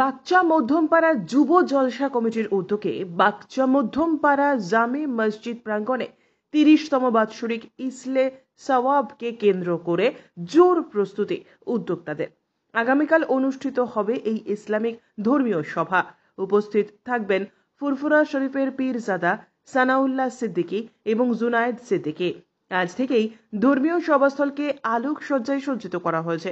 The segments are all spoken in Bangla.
বাকচা মধ্যমপাড়া যুব জলসা কমিটির উদ্যোগে বাকচা মধ্যমপাড়া জামে মসজিদ প্রাঙ্গণে তিরিশতম বাৎসরিক ইসলে সওয়াবকে কেন্দ্র করে জোর প্রস্তুতি উদ্যোক্তাদের আগামীকাল অনুষ্ঠিত হবে এই ইসলামিক ধর্মীয় সভা উপস্থিত থাকবেন ফুরফুরা শরীফের পীরজাদা সানাউল্লাহ সিদ্দিকী এবং জুনায়েদ সিদ্দিকী আজ থেকেই ধর্মীয় সভাস্থলকে আলোকসজ্জায় সজ্জিত করা হয়েছে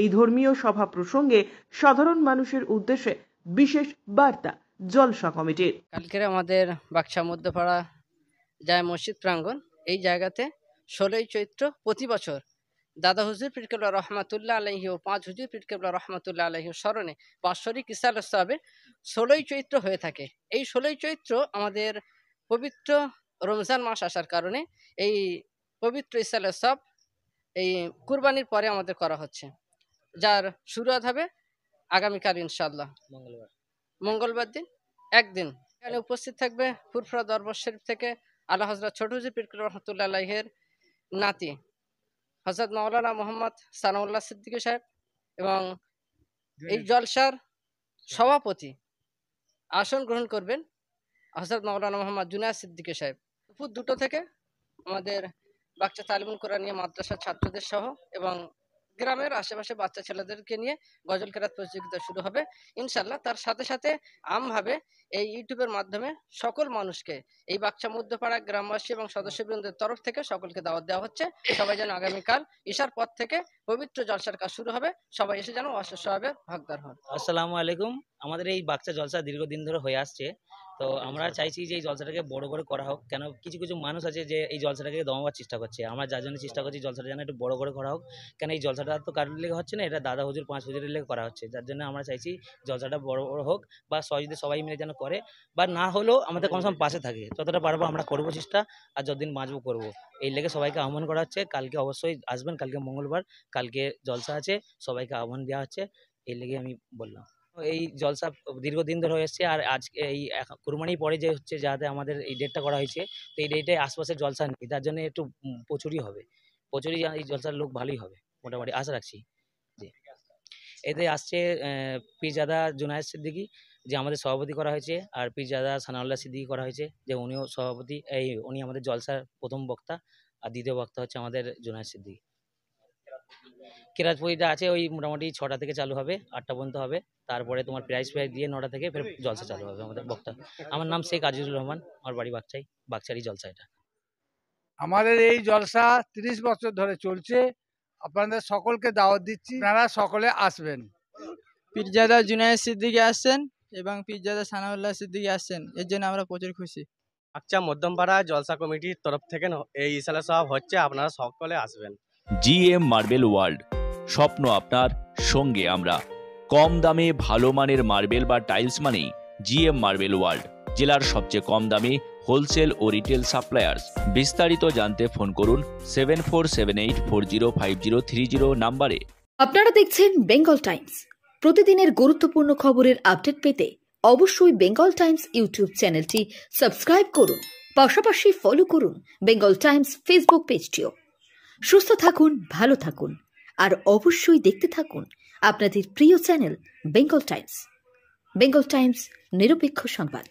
এই ধর্মীয় সভা প্রসঙ্গে সাধারণ মানুষের উদ্দেশ্যে বিশেষ বার্তা জলসা কমিটির কালকের আমাদের বাক্সা মধ্যপাড়া জায় মসজিদ প্রাঙ্গণ এই জায়গাতে ষোলোই চৈত্র প্রতি বছর দাদা হুজুর পিরকেবলা রহমাতুল্লাহ আলহি ও পাঁচ হুজুর পিরকেবলা রহমাতুল্লাহ আলহি স্মরণে বাৎসরিক ইসাল সাবে ষোলোই চৈত্র হয়ে থাকে এই ষোলোই চৈত্র আমাদের পবিত্র রমজান মাস আসার কারণে এই পবিত্র ইসাল সব এই কুরবানির পরে আমাদের করা হচ্ছে যার শুরুয়াত হবে আগামীকাল ইনশাল্লাহ মঙ্গলবার মঙ্গলবার দিন একদিন এখানে উপস্থিত থাকবে ফুরফুরা দরবার শরীফ থেকে আল্লাহ হজরত ছোট হুজুর পিরকুর রহমতুল্লাহের নাতি হজরত মাওলানা মোহাম্মদ সানাউল্লাহ সিদ্দিকী সাহেব এবং এই জলসার সভাপতি আসন গ্রহণ করবেন হজরত মৌলানা মোহাম্মদ জুনায় সিদ্দিকী সাহেব দুপুর দুটো থেকে আমাদের বাচ্চা তালিমুল কোরআনিয়া মাদ্রাসার ছাত্রদের সহ এবং গ্রামের আশেপাশে বাচ্চা ছেলেদেরকে নিয়ে গজল কেরাত প্রতিযোগিতা শুরু হবে ইনশাল্লাহ তার সাথে সাথে আমভাবে এই ইউটিউবের মাধ্যমে সকল মানুষকে এই বাচ্চা মধ্যপাড়া গ্রামবাসী এবং সদস্যবৃন্দের তরফ থেকে সকলকে দাওয়াত দেওয়া হচ্ছে সবাই যেন আগামীকাল ঈশার পর থেকে পবিত্র জলসার কাজ শুরু হবে সবাই এসে যেন অশেষ হবে ভাগদার হন আসসালামু আলাইকুম আমাদের এই বাচ্চা জলসা দীর্ঘদিন ধরে হয়ে আসছে তো আমরা চাইছি যে এই জলসাটাকে বড় করে করা হোক কেন কিছু কিছু মানুষ আছে যে এই জলসাটাকে দমাবার চেষ্টা করছে আমরা যার জন্য চেষ্টা করছি জলসাটা যেন একটু বড় করে করা হোক কেন এই জলসাটা তো কারোর লেগে হচ্ছে না এটা দাদা হুজুর পাঁচ হুজুরের লেগে করা হচ্ছে যার জন্য আমরা চাইছি জলসাটা বড় বড় হোক বা সহযোগী সবাই মিলে যেন করে বা না হলেও আমাদের কমসম পাশে থাকে যতটা পারবো আমরা করবো চেষ্টা আর যতদিন বাঁচবো করবো এই লেগে সবাইকে আহ্বান করা হচ্ছে কালকে অবশ্যই আসবেন কালকে মঙ্গলবার কালকে জলসা আছে সবাইকে আহ্বান দেওয়া হচ্ছে এই লেগে আমি বললাম এই জলসা দীর্ঘদিন ধরে হয়ে এসছে আর আজকে এই কুরবানি পরে যে হচ্ছে যাতে আমাদের এই ডেটটা করা হয়েছে তো এই ডেটে আশপাশের জলসা নেই তার জন্য একটু প্রচুরই হবে প্রচুরই এই জলসার লোক ভালোই হবে মোটামুটি আশা রাখছি যে এতে আসছে পিজাদা জুনায়দ সিদ্দিকি যে আমাদের সভাপতি করা হয়েছে আর পিজাদা সানাউল্লাহ সিদ্দিকি করা হয়েছে যে উনিও সভাপতি এই উনি আমাদের জলসার প্রথম বক্তা আর দ্বিতীয় বক্তা হচ্ছে আমাদের জুনায়দ সিদ্দিকি কেরাজ আছে ওই মোটামুটি ছটা থেকে চালু হবে আটটা পর্যন্ত হবে তারপরে তোমার প্রাইজ প্রাইজ দিয়ে নটা থেকে ফের জলসা চালু হবে আমাদের বক্তা আমার নাম শেখ আজিজুর রহমান আমার বাড়ি বাগচাই বাগচারি জলসা এটা আমাদের এই জলসা ৩০ বছর ধরে চলছে আপনাদের সকলকে দাওয়াত দিচ্ছি আপনারা সকলে আসবেন পিরজাদা জুনায়দ সিদ্দিকি আসছেন এবং পিরজাদা সানাউল্লাহ সিদ্দিকি আসছেন এর জন্য আমরা প্রচুর খুশি আচ্ছা মধ্যমপাড়া জলসা কমিটির তরফ থেকে এই ইসালা সব হচ্ছে আপনারা সকলে আসবেন জি এম মার্বেল ওয়ার্ল্ড স্বপ্ন আপনার সঙ্গে আমরা কম দামে ভালো মানের মার্বেল বা টাইলস মানেই জি এম মার্বেল ওয়ার্ল্ড জেলার সবচেয়ে কম দামে হোলসেল ও রিটেল সাপ্লায়ার্স বিস্তারিত জানতে ফোন করুন seven four seven eight four zero five zero three zero নাম্বারে আপনারা দেখছেন বেঙ্গল টাইমস প্রতিদিনের গুরুত্বপূর্ণ খবরের আপডেট পেতে অবশ্যই বেঙ্গল টাইমস ইউটিউব চ্যানেলটি সাবস্ক্রাইব করুন পাশাপাশি ফলো করুন বেঙ্গল টাইমস ফেসবুক পেজটিও সুস্থ থাকুন ভালো থাকুন আর অবশ্যই দেখতে থাকুন আপনাদের প্রিয় channel Bengal Times Bengal Times নিরপেক্ষ সংবাদ